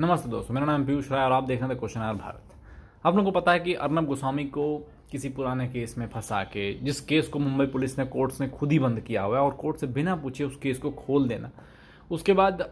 नमस्ते दोस्तों मेरा नाम पीयूष राय और आप देख रहे थे क्वेश्चन आर भारत आप लोगों को पता है कि अर्नब गोस्वामी को किसी पुराने केस में फंसा के जिस केस को मुंबई पुलिस ने कोर्ट्स ने खुद ही बंद किया हुआ है और कोर्ट से बिना पूछे उस केस को खोल देना उसके बाद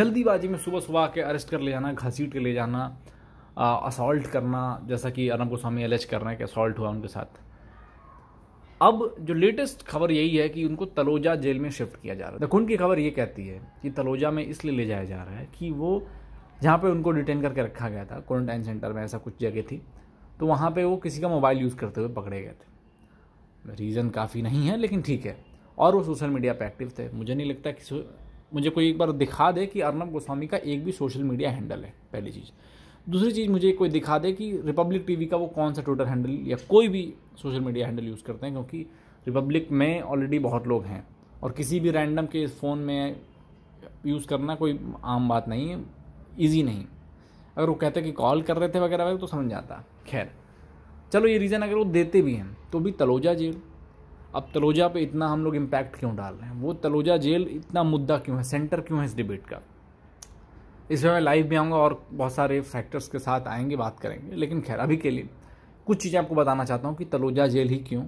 जल्दीबाजी में सुबह सुबह आके अरेस्ट कर ले जाना घसीट के ले जाना असॉल्ट करना जैसा कि अर्नब गोस्वामी एलेज कर रहे हैं कि असॉल्ट हुआ उनके साथ अब जो लेटेस्ट खबर यही है कि उनको तलोजा जेल में शिफ्ट किया जा रहा है दखुन की खबर ये कहती है कि तलोजा में इसलिए ले जाया जा रहा है कि वो जहाँ पे उनको डिटेन करके रखा गया था क्वारंटाइन सेंटर में ऐसा कुछ जगह थी तो वहाँ पे वो किसी का मोबाइल यूज़ करते हुए पकड़े गए थे रीज़न काफ़ी नहीं है लेकिन ठीक है और वो सोशल मीडिया पर एक्टिव थे मुझे नहीं लगता कि मुझे कोई एक बार दिखा दे कि अर्नब गोस्वामी का एक भी सोशल मीडिया हैंडल है पहली चीज़ दूसरी चीज़ मुझे कोई दिखा दे कि रिपब्लिक टीवी का वो कौन सा ट्विटर हैंडल या कोई भी सोशल मीडिया हैंडल यूज़ करते हैं क्योंकि रिपब्लिक में ऑलरेडी बहुत लोग हैं और किसी भी रैंडम के फ़ोन में यूज़ करना कोई आम बात नहीं है ईजी नहीं अगर वो कहते कि कॉल कर रहे थे वगैरह वगैरह तो समझ जाता खैर चलो ये रीज़न अगर वो देते भी हैं तो भी तलोजा जेल अब तलोजा पे इतना हम लोग इम्पैक्ट क्यों डाल रहे हैं वो तलोजा जेल इतना मुद्दा क्यों है सेंटर क्यों है इस डिबेट का इसमें मैं लाइव भी आऊँगा और बहुत सारे फैक्टर्स के साथ आएंगे बात करेंगे लेकिन खैर अभी के लिए कुछ चीज़ें आपको बताना चाहता हूँ कि तलोजा जेल ही क्यों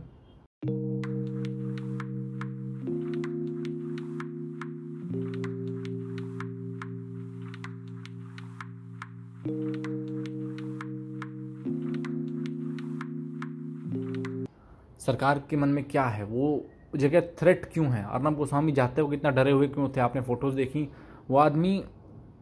सरकार के मन में क्या है वो जगह थ्रेट क्यों है अर्नब गोस्वामी जाते हुए कितना डरे हुए क्यों थे आपने फ़ोटोज़ देखी वो आदमी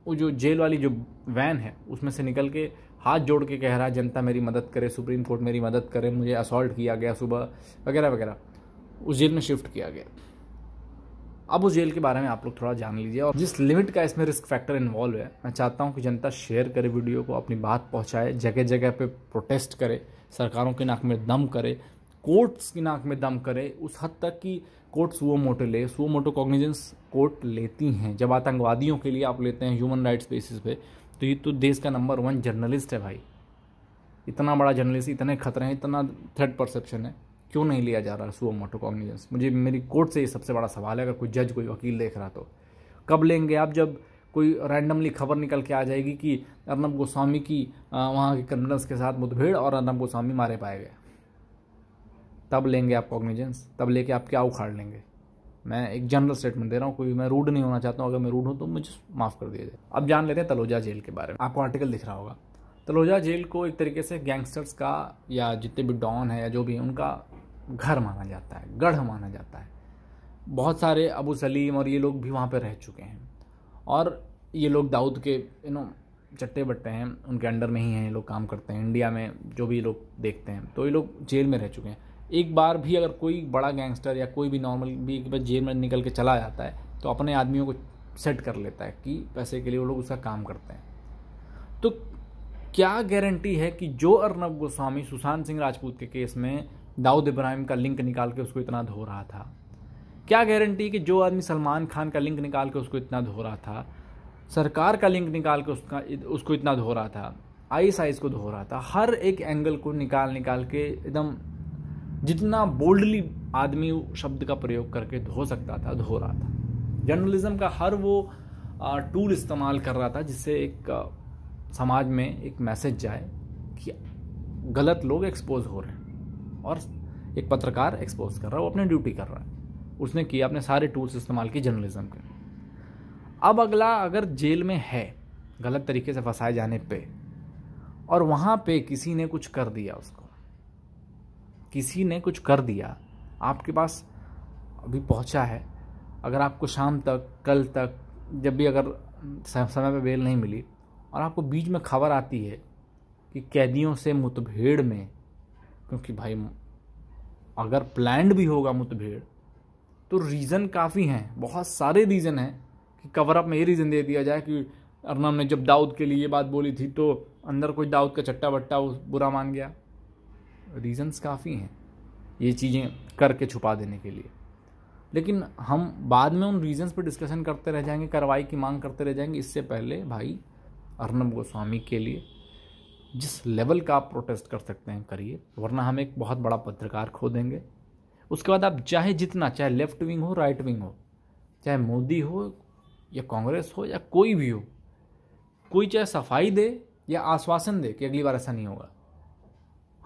वो जो जेल वाली जो वैन है उसमें से निकल के हाथ जोड़ के कह रहा है जनता मेरी मदद करे सुप्रीम कोर्ट मेरी मदद करे मुझे असॉल्ट किया गया सुबह वगैरह वगैरह उस जेल में शिफ्ट किया गया अब उस जेल के बारे में आप लोग थोड़ा जान लीजिए और जिस लिमिट का इसमें रिस्क फैक्टर इन्वॉल्व है मैं चाहता हूँ कि जनता शेयर करे वीडियो को अपनी बात पहुँचाए जगह जगह पर प्रोटेस्ट करे सरकारों की नाक में दम करे कोर्ट्स की नाक में दम करे उस हद तक कि कोर्ट सुओ मोटो ले सुओ मोटो कॉग्निजेंस कोर्ट लेती हैं जब आतंकवादियों के लिए आप लेते हैं ह्यूमन राइट्स बेसिस पे तो ये तो देश का नंबर वन जर्नलिस्ट है भाई इतना बड़ा जर्नलिस्ट इतने खतरे हैं इतना थ्रेड परसेप्शन है क्यों नहीं लिया जा रहा सुओ मोटो कॉग्निजेंस मुझे मेरी कोर्ट से ये सबसे बड़ा सवाल है अगर कोई जज कोई वकील देख रहा तो कब लेंगे आप जब कोई रैंडमली खबर निकल के आ जाएगी कि अर्नब गोस्वामी की वहाँ के कन्वेंस के साथ मुठभेड़ और अर्नब गोस्वामी मारे पाए गए तब लेंगे आप कॉग्निजेंस तब लेके आप क्या उखाड़ लेंगे मैं एक जनरल स्टेटमेंट दे रहा हूँ कोई मैं रूड नहीं होना चाहता हूँ अगर मैं रूड हूँ तो मुझे माफ़ कर दिया जाए अब जान लेते हैं तलोजा जेल के बारे में आपको आर्टिकल दिख रहा होगा तलोजा जेल को एक तरीके से गैंगस्टर्स का या जितने भी डॉन है या जो भी है उनका घर माना जाता है गढ़ माना जाता है बहुत सारे अबू सलीम और ये लोग भी वहाँ पर रह चुके हैं और ये लोग दाऊद के यू नो चट्टे बट्टे हैं उनके अंडर में ही हैं ये लोग काम करते हैं इंडिया में जो भी लोग देखते हैं तो ये लोग जेल में रह चुके हैं एक बार भी अगर कोई बड़ा गैंगस्टर या कोई भी नॉर्मल भी एक बार जेल में निकल के चला जाता है तो अपने आदमियों को सेट कर लेता है कि पैसे के लिए वो लोग उसका काम करते हैं तो क्या गारंटी है कि जो अर्नब गोस्वामी सुशांत सिंह राजपूत के केस में दाऊद इब्राहिम का लिंक निकाल के उसको इतना धो रहा था क्या गारंटी कि जो आदमी सलमान खान का लिंक निकाल के उसको इतना धो रहा था सरकार का लिंक निकाल के उसका उसको इतना धो रहा था आई आइस को धो रहा था हर एक एंगल को निकाल निकाल के एकदम जितना बोल्डली आदमी शब्द का प्रयोग करके धो सकता था धो रहा था जर्नलिज्म का हर वो टूल इस्तेमाल कर रहा था जिससे एक समाज में एक मैसेज जाए कि गलत लोग एक्सपोज हो रहे हैं और एक पत्रकार एक्सपोज कर रहा है वो अपनी ड्यूटी कर रहा है उसने किया अपने सारे टूल्स इस्तेमाल किए जर्नलिज्म के अब अगला अगर जेल में है गलत तरीके से फंसाए जाने पे और वहाँ पे किसी ने कुछ कर दिया उसको किसी ने कुछ कर दिया आपके पास अभी पहुँचा है अगर आपको शाम तक कल तक जब भी अगर समय पर बेल नहीं मिली और आपको बीच में खबर आती है कि कैदियों से मुठभेड़ में क्योंकि भाई अगर प्लैंड भी होगा मुठभेड़ तो रीज़न काफ़ी हैं बहुत सारे रीज़न हैं कि कवर अप में ये रीज़न दे दिया जाए कि अर्नम ने जब दाऊद के लिए ये बात बोली थी तो अंदर कोई दाऊद का चट्टा बट्टा बुरा मान गया रीज़न्स काफ़ी हैं ये चीज़ें करके छुपा देने के लिए लेकिन हम बाद में उन रीज़न्स पर डिस्कशन करते रह जाएंगे कार्रवाई की मांग करते रह जाएंगे इससे पहले भाई अर्नब गोस्वामी के लिए जिस लेवल का आप प्रोटेस्ट कर सकते हैं करिए वरना हम एक बहुत बड़ा पत्रकार खो देंगे उसके बाद आप चाहे जितना चाहे लेफ्ट विंग हो राइट विंग हो चाहे मोदी हो या कांग्रेस हो या कोई भी हो कोई चाहे सफाई दे या आश्वासन दे कि अगली बार ऐसा नहीं होगा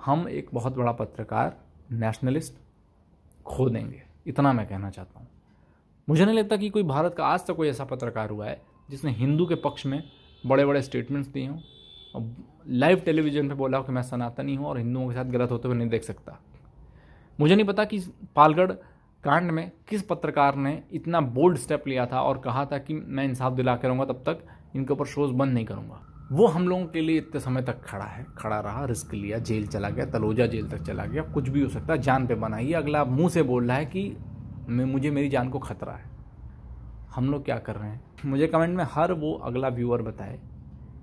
हम एक बहुत बड़ा पत्रकार नेशनलिस्ट खो देंगे इतना मैं कहना चाहता हूँ मुझे नहीं लगता कि कोई भारत का आज तक कोई ऐसा पत्रकार हुआ है जिसने हिंदू के पक्ष में बड़े बड़े स्टेटमेंट्स दिए हों और लाइव टेलीविज़न पे बोला हो कि मैं सनातनी हूँ और हिंदुओं के साथ गलत होते हुए नहीं देख सकता मुझे नहीं पता कि पालगढ़ कांड में किस पत्रकार ने इतना बोल्ड स्टेप लिया था और कहा था कि मैं इंसाफ दिला के रहूँगा तब तक इनके ऊपर शोज़ बंद नहीं करूँगा वो हम लोगों के लिए इतने समय तक खड़ा है खड़ा रहा रिस्क लिया जेल चला गया तलोजा जेल तक चला गया कुछ भी हो सकता है जान पे बनाइए अगला मुंह से बोल रहा है कि मुझे मेरी जान को खतरा है हम लोग क्या कर रहे हैं मुझे कमेंट में हर वो अगला व्यूअर बताए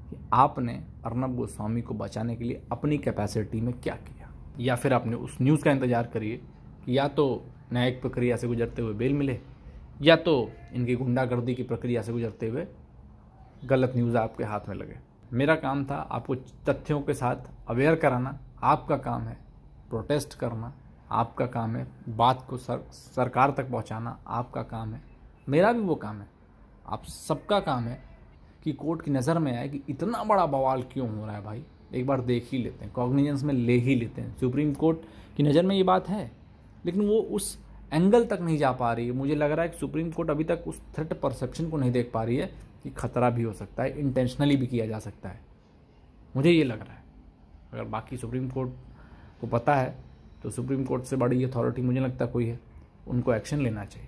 कि आपने अर्नब गोस्वामी को बचाने के लिए अपनी कैपेसिटी में क्या किया या फिर आपने उस न्यूज़ का इंतज़ार करिए कि या तो न्यायिक प्रक्रिया से गुजरते हुए बेल मिले या तो इनकी गुंडागर्दी की प्रक्रिया से गुजरते हुए गलत न्यूज़ आपके हाथ में लगे मेरा काम था आपको तथ्यों के साथ अवेयर कराना आपका काम है प्रोटेस्ट करना आपका काम है बात को सर सरकार तक पहुंचाना आपका काम है मेरा भी वो काम है आप सबका काम है कि कोर्ट की नज़र में आए कि इतना बड़ा बवाल क्यों हो रहा है भाई एक बार देख ही लेते हैं कॉग्निजेंस में ले ही लेते हैं सुप्रीम कोर्ट की नज़र में ये बात है लेकिन वो उस एंगल तक नहीं जा पा रही है मुझे लग रहा है कि सुप्रीम कोर्ट अभी तक उस थ्रेट परसेप्शन को नहीं देख पा रही है कि खतरा भी हो सकता है इंटेंशनली भी किया जा सकता है मुझे ये लग रहा है अगर बाकी सुप्रीम कोर्ट को पता है तो सुप्रीम कोर्ट से बड़ी अथॉरिटी मुझे लगता कोई है उनको एक्शन लेना चाहिए